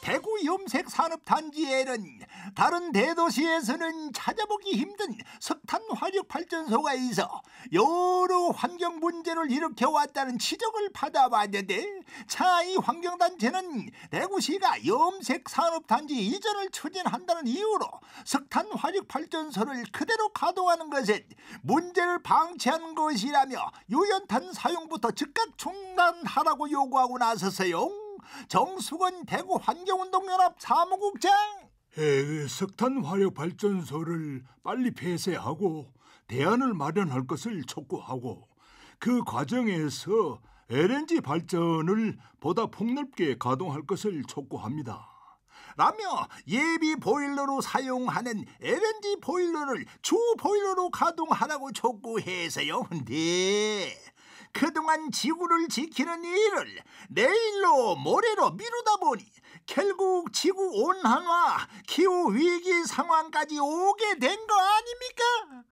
대구 염색 산업 단지에는 다른 대도시에서는 찾아보기 힘든 석탄 화력 발전소가 있어 여러 환경 문제를 일으켜 왔다는 지적을 받아봤는데 차이 환경단체는 대구시가 염색 산업 단지 이전을 추진한다는 이유로 석탄 화력 발전소를 그대로 가동하는 것은 문제를 방치한 것이라며 유연탄 사용부터 즉각 중단하라고 요구하고 나섰어요. 정수근 대구 환경운동연합 사무국장. 해외 석탄 화력 발전소를 빨리 폐쇄하고 대안을 마련할 것을 촉구하고 그 과정에서 LNG 발전을 보다 폭넓게 가동할 것을 촉구합니다. 라며 예비 보일러로 사용하는 LNG 보일러를 주 보일러로 가동하라고 촉구해서요. 근데 그동안 지구를 지키는 일을 내일로 모레로 미루다 보니 결국 지구 온난화, 기후 위기 상황까지 오게 된 거 아닙니까?